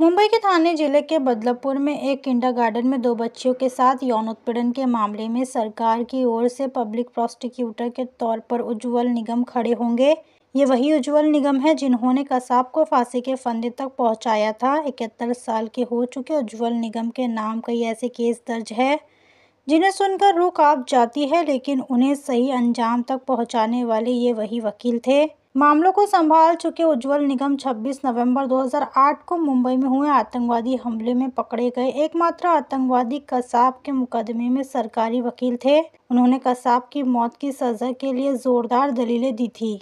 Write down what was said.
मुंबई के थाने जिले के बदलपुर में एक किंडरगार्टन में दो बच्चियों के साथ यौन उत्पीड़न के मामले में सरकार की ओर से पब्लिक प्रोस्टिक्यूटर के तौर पर उज्जवल निगम खड़े होंगे ये वही उज्जवल निगम है जिन्होंने कसाब को फांसी के फंदे तक पहुंचाया था इकहत्तर साल के हो चुके उज्जवल निगम के नाम कई ऐसे केस दर्ज है जिन्हें सुनकर रुक आप जाती है लेकिन उन्हें सही अंजाम तक पहुँचाने वाले ये वही वकील थे मामलों को संभाल चुके उज्जवल निगम 26 नवंबर 2008 को मुंबई में हुए आतंकवादी हमले में पकड़े गए एकमात्र आतंकवादी कसाब के मुकदमे में सरकारी वकील थे उन्होंने कसाब की मौत की सजा के लिए जोरदार दलीलें दी थी